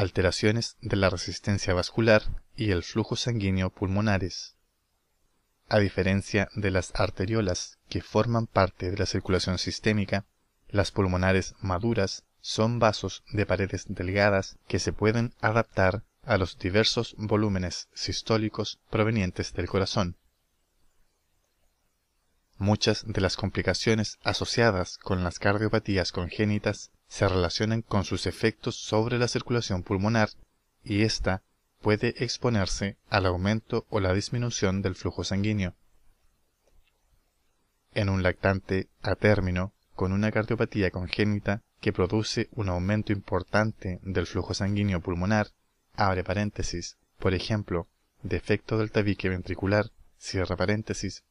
alteraciones de la resistencia vascular y el flujo sanguíneo pulmonares. A diferencia de las arteriolas que forman parte de la circulación sistémica, las pulmonares maduras son vasos de paredes delgadas que se pueden adaptar a los diversos volúmenes sistólicos provenientes del corazón. Muchas de las complicaciones asociadas con las cardiopatías congénitas se relacionan con sus efectos sobre la circulación pulmonar y ésta puede exponerse al aumento o la disminución del flujo sanguíneo. En un lactante a término con una cardiopatía congénita que produce un aumento importante del flujo sanguíneo pulmonar, abre paréntesis, por ejemplo, defecto del tabique ventricular, cierra paréntesis.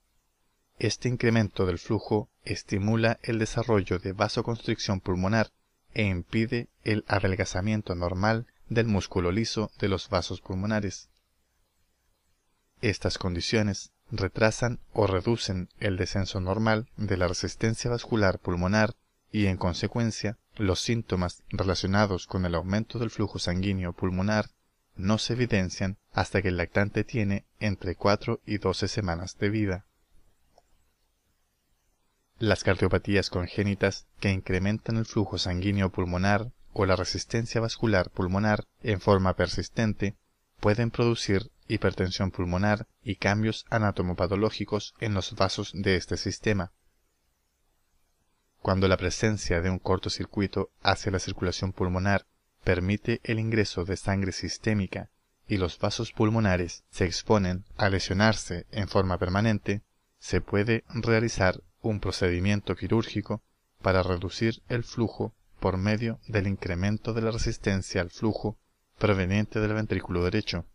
Este incremento del flujo estimula el desarrollo de vasoconstricción pulmonar e impide el adelgazamiento normal del músculo liso de los vasos pulmonares. Estas condiciones retrasan o reducen el descenso normal de la resistencia vascular pulmonar y en consecuencia los síntomas relacionados con el aumento del flujo sanguíneo pulmonar no se evidencian hasta que el lactante tiene entre cuatro y doce semanas de vida. Las cardiopatías congénitas que incrementan el flujo sanguíneo pulmonar o la resistencia vascular pulmonar en forma persistente pueden producir hipertensión pulmonar y cambios anatomopatológicos en los vasos de este sistema. Cuando la presencia de un cortocircuito hacia la circulación pulmonar permite el ingreso de sangre sistémica y los vasos pulmonares se exponen a lesionarse en forma permanente, se puede realizar un procedimiento quirúrgico para reducir el flujo por medio del incremento de la resistencia al flujo proveniente del ventrículo derecho.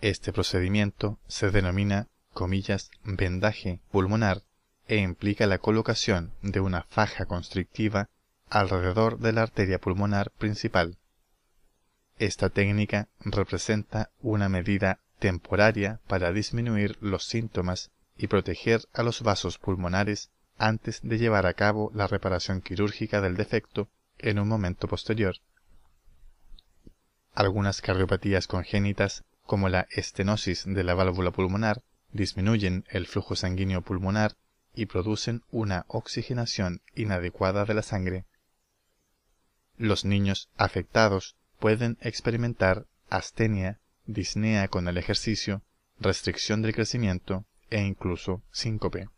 Este procedimiento se denomina comillas, vendaje pulmonar e implica la colocación de una faja constrictiva alrededor de la arteria pulmonar principal. Esta técnica representa una medida temporaria para disminuir los síntomas y proteger a los vasos pulmonares antes de llevar a cabo la reparación quirúrgica del defecto en un momento posterior. Algunas cardiopatías congénitas, como la estenosis de la válvula pulmonar, disminuyen el flujo sanguíneo pulmonar y producen una oxigenación inadecuada de la sangre. Los niños afectados pueden experimentar astenia, disnea con el ejercicio, restricción del crecimiento, e incluso 5p.